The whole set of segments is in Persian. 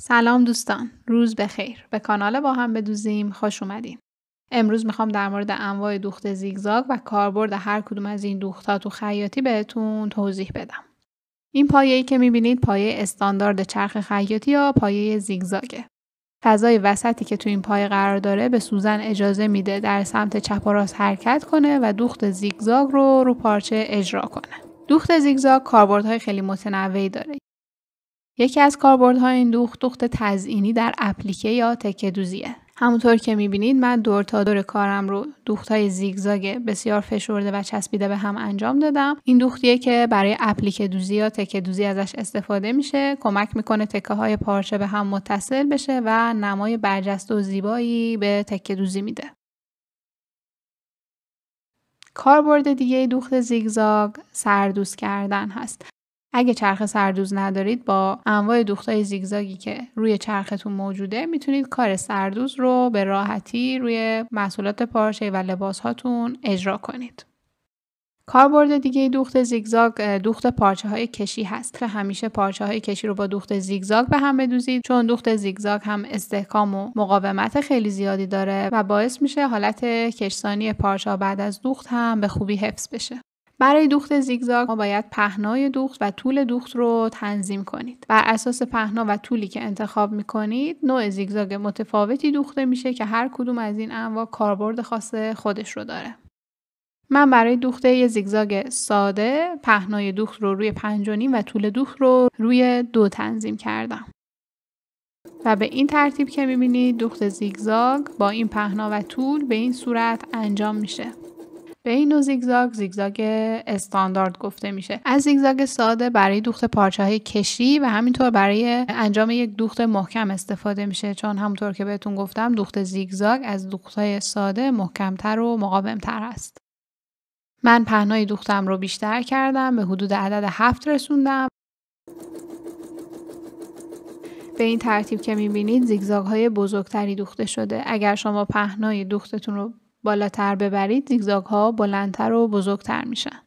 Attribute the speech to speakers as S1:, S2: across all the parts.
S1: سلام دوستان روز بخیر به کانال با هم بدوزیم خوش اومدین امروز میخوام در مورد انواع دوخت زیگزاگ و کاربرد هر کدوم از این دوخت تو خیاطی بهتون توضیح بدم این پایه‌ای که میبینید پایه استاندارد چرخ خیاطی یا پایه زیگزاگه فضای وسطی که تو این پایه قرار داره به سوزن اجازه میده در سمت چپ و راست حرکت کنه و دوخت زیگزاگ رو رو پارچه اجرا کنه دوخت زیگزاگ کاربردهای خیلی متنوعی داره یکی از کاربردهای این دوخت دوخت تزئینی در اپلیکه یا تکه دوزیه همونطور که میبینید من دور تا دور کارم رو دوخت های زیگزاگ بسیار فشرده و چسبیده به هم انجام دادم این دوختیه که برای اپلیکه دوزی یا تکه دوزی ازش استفاده میشه کمک میکنه تکه های پارچه به هم متصل بشه و نمای برجسته و زیبایی به تکه دوزی میده کاربرد دیگه دوخت زیگزاگ سردوز کردن هست اگه چرخ سردوز ندارید با انواع دوختای زیگزاگی که روی چرختون موجوده میتونید کار سردوز رو به راحتی روی محصولات پارچه و لباس هاتون اجرا کنید. کاربرد دیگه دوخت زیگزاگ دوخت پارچه های کشی هست که همیشه پارچه های کشی رو با دوخت زیگزاگ به هم بدوزید چون دوخت زیگزاگ هم استحکام و مقاومت خیلی زیادی داره و باعث میشه حالت کشسانی پارچه بعد از دوخت هم به خوبی حفظ بشه برای دوخت زیگزاگ ما باید پهنای دوخت و طول دوخت رو تنظیم کنید. بر اساس پهنا و طولی که انتخاب میکنید نوع زیگزاگ متفاوتی دوخته میشه که هر کدوم از این انواع کاربرد خاص خودش رو داره. من برای دوخته یه زیگزاگ ساده پهنای دوخت رو روی پنجانیم و طول دوخت رو روی دو تنظیم کردم. و به این ترتیب که میبینید دوخت زیگزاگ با این پهنا و طول به این صورت انجام میشه. به این نوع زیگزاگ زیگزاگ استاندارد گفته میشه از زیگزاگ ساده برای دوخت پارچه های کشی و همینطور برای انجام یک دوخت محکم استفاده میشه چون همونطور که بهتون گفتم دوخت زیگزاگ از دوخت های ساده محکمتر و مقاومتر است من پهنای دوختم رو بیشتر کردم به حدود عدد هفت رسوندم به این ترتیب که میبینید زیگزاگ های بزرگتری دوخته شده اگر شما پهنای دوختتون رو بالاتر ببرید زیگزاگ ها بلندتر و بزرگتر میشن.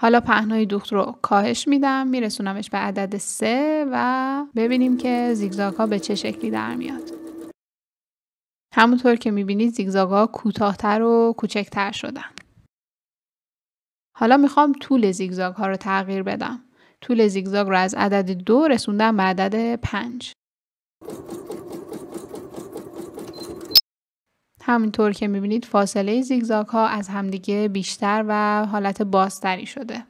S1: حالا پهنای دوخت رو کاهش میدم میرسونمش به عدد سه و ببینیم که زیگزاگ ها به چه شکلی در میاد. همونطور که میبینید زیگزاگ ها کوتاهتر و کوچکتر شدن. حالا میخوام طول زیگزاگ ها رو تغییر بدم. طول زیگزاگ رو از عدد دو رسوندم به عدد 5. همینطور که میبینید فاصله زیگزاگ ها از همدیگه بیشتر و حالت بازتری شده.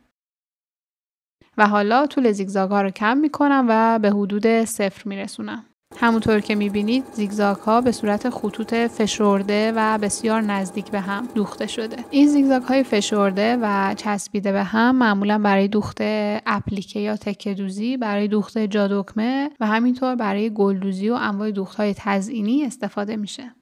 S1: و حالا طول زیگزاگ ها رو کم میکنم و به حدود صفر میرسونم. همونطور که میبینید زیگزاگ ها به صورت خطوط فشرده و بسیار نزدیک به هم دوخته شده این زیگزاگ های فشرده و چسبیده به هم معمولا برای دوخت اپلیکه یا تکه دوزی برای دوخت جادکمه و همینطور برای گلدوزی و انواع دوخت های تزئینی استفاده میشه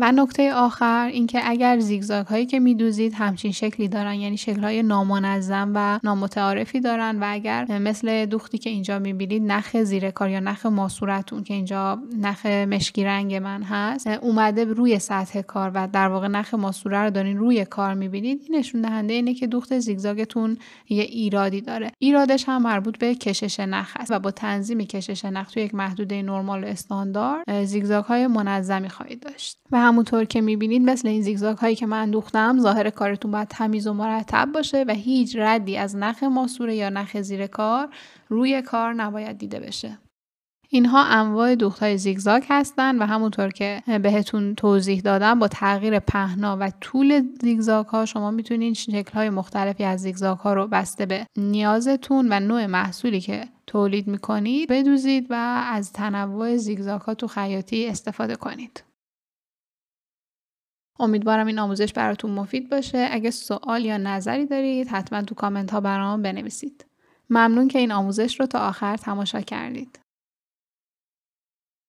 S1: و نکته آخر اینکه اگر زیگزاگ هایی که میدوزید همچین شکلی دارن یعنی شکل های نامنظم و نامتعارفی دارن و اگر مثل دوختی که اینجا میبینید نخ زیر کار یا نخ ماسورتون که اینجا نخ مشکی رنگ من هست اومده روی سطح کار و در واقع نخ ماسوره رو دارین روی کار میبینید این نشون دهنده اینه که دوخت زیگزاگتون یه ایرادی داره ایرادش هم مربوط به کشش نخ است و با تنظیم کشش نخ توی یک محدوده نرمال استاندارد زیگزاگ های منظمی خواهید داشت و همونطور که میبینید مثل این زیگزاگ هایی که من دوختم ظاهر کارتون باید تمیز و مرتب باشه و هیچ ردی از نخ ماسوره یا نخ زیر کار روی کار نباید دیده بشه. اینها انواع دوخت های زیگزاگ هستند و همونطور که بهتون توضیح دادم با تغییر پهنا و طول زیگزاگ ها شما میتونید شکل های مختلفی از زیگزاگ ها رو بسته به نیازتون و نوع محصولی که تولید میکنید بدوزید و از تنوع زیگزاگ ها تو خیاطی استفاده کنید. امیدوارم این آموزش براتون مفید باشه اگه سوال یا نظری دارید حتما تو کامنت ها برام بنویسید ممنون که این آموزش رو تا آخر تماشا کردید